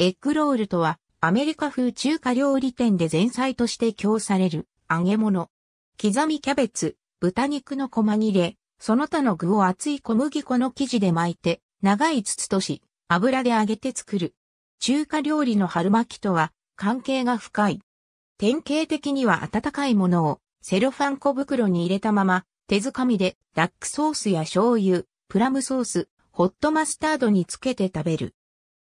エッグロールとは、アメリカ風中華料理店で前菜として供される揚げ物。刻みキャベツ、豚肉の細切れ、その他の具を厚い小麦粉の生地で巻いて、長い筒とし、油で揚げて作る。中華料理の春巻きとは、関係が深い。典型的には温かいものを、セロファン小袋に入れたまま、手づかみで、ダックソースや醤油、プラムソース、ホットマスタードにつけて食べる。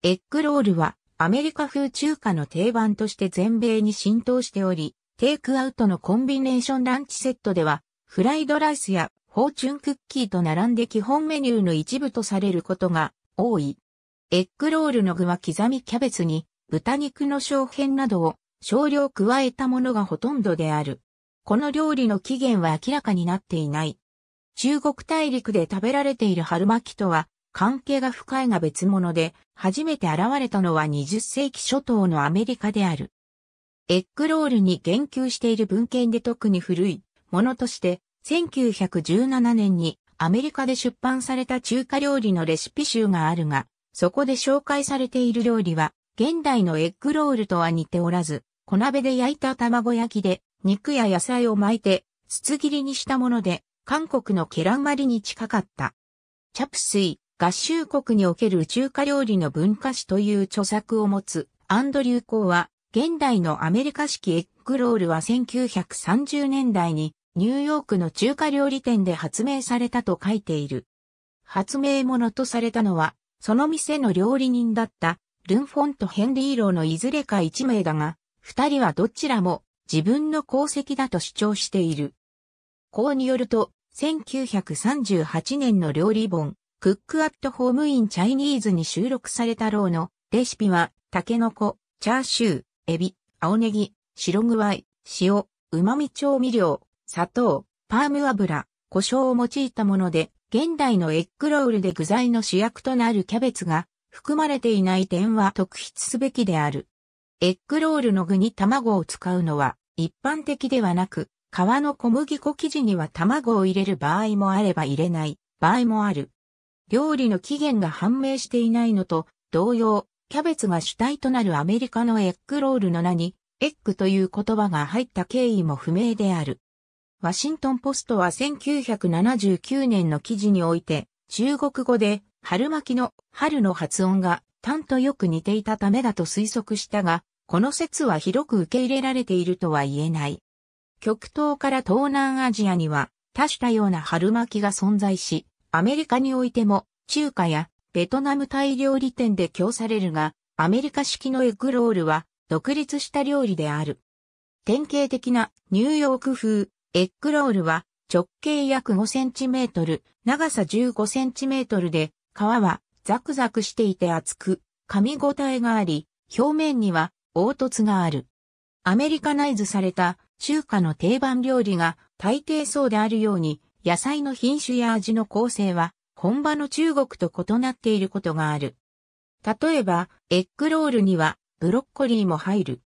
エッグロールはアメリカ風中華の定番として全米に浸透しており、テイクアウトのコンビネーションランチセットでは、フライドライスやフォーチュンクッキーと並んで基本メニューの一部とされることが多い。エッグロールの具は刻みキャベツに豚肉の小片などを少量加えたものがほとんどである。この料理の起源は明らかになっていない。中国大陸で食べられている春巻きとは関係が深いが別物で、初めて現れたのは20世紀初頭のアメリカである。エッグロールに言及している文献で特に古いものとして、1917年にアメリカで出版された中華料理のレシピ集があるが、そこで紹介されている料理は、現代のエッグロールとは似ておらず、小鍋で焼いた卵焼きで、肉や野菜を巻いて、筒切りにしたもので、韓国のケランマリに近かった。チャプスイ、合衆国における中華料理の文化史という著作を持つアンドリュー・コーは、現代のアメリカ式エッグロールは1930年代にニューヨークの中華料理店で発明されたと書いている。発明者とされたのは、その店の料理人だったルンフォンとヘンリーローのいずれか一名だが、二人はどちらも自分の功績だと主張している。こうによると、1938年の料理本、クックアットホームインチャイニーズに収録されたローのレシピは、タケノコ、チャーシュー、エビ、青ネギ、白具合、塩、旨味調味料、砂糖、パーム油、胡椒を用いたもので、現代のエッグロールで具材の主役となるキャベツが含まれていない点は特筆すべきである。エッグロールの具に卵を使うのは一般的ではなく、皮の小麦粉生地には卵を入れる場合もあれば入れない場合もある。料理の起源が判明していないのと同様、キャベツが主体となるアメリカのエッグロールの名に、エッグという言葉が入った経緯も不明である。ワシントンポストは1979年の記事において、中国語で春巻きの春の発音が単とよく似ていたためだと推測したが、この説は広く受け入れられているとは言えない。極東から東南アジアには多種多様な春巻きが存在し、アメリカにおいても、中華やベトナムタイ料理店で供されるが、アメリカ式のエッグロールは独立した料理である。典型的なニューヨーク風エッグロールは直径約5センチメートル、長さ15センチメートルで、皮はザクザクしていて厚く、噛み応えがあり、表面には凹凸がある。アメリカナイズされた中華の定番料理が大抵そうであるように、野菜の品種や味の構成は本場の中国と異なっていることがある。例えば、エッグロールにはブロッコリーも入る。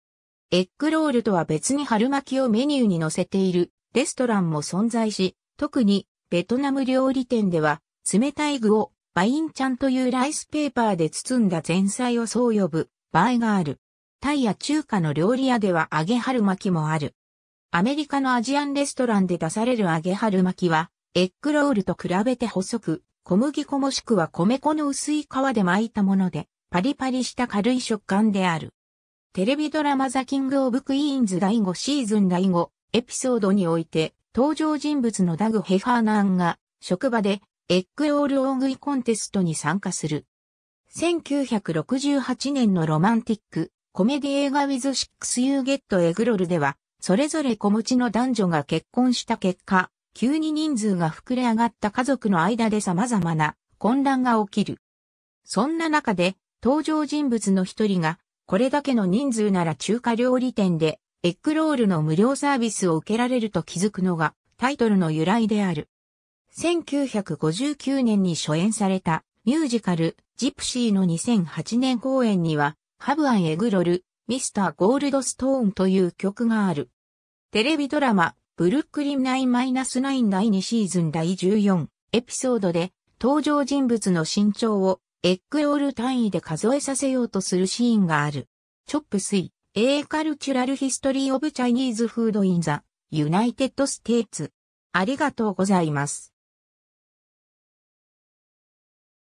エッグロールとは別に春巻きをメニューに載せているレストランも存在し、特にベトナム料理店では冷たい具をバインチャンというライスペーパーで包んだ前菜をそう呼ぶ場合がある。タイや中華の料理屋では揚げ春巻きもある。アメリカのアジアンレストランで出される揚げ春巻きは、エッグロールと比べて細く、小麦粉もしくは米粉の薄い皮で巻いたもので、パリパリした軽い食感である。テレビドラマザキングオブクイーンズ第5シーズン第5エピソードにおいて、登場人物のダグ・ヘファーナンが、職場でエッグロール大食いコンテストに参加する。1968年のロマンティック、コメディ映画 With Six You Get エグロルでは、それぞれ子持ちの男女が結婚した結果、急に人数が膨れ上がった家族の間で様々な混乱が起きる。そんな中で、登場人物の一人が、これだけの人数なら中華料理店で、エッグロールの無料サービスを受けられると気づくのが、タイトルの由来である。1959年に初演された、ミュージカル、ジプシーの2008年公演には、ハブアンエグロル、ミスターゴールドストーンという曲がある。テレビドラマ、ブルックリン9-9第2シーズン第14エピソードで、登場人物の身長をエッグオール単位で数えさせようとするシーンがある。チョップスイ、A Cultural History of Chinese Food in the United States。ありがとうございます。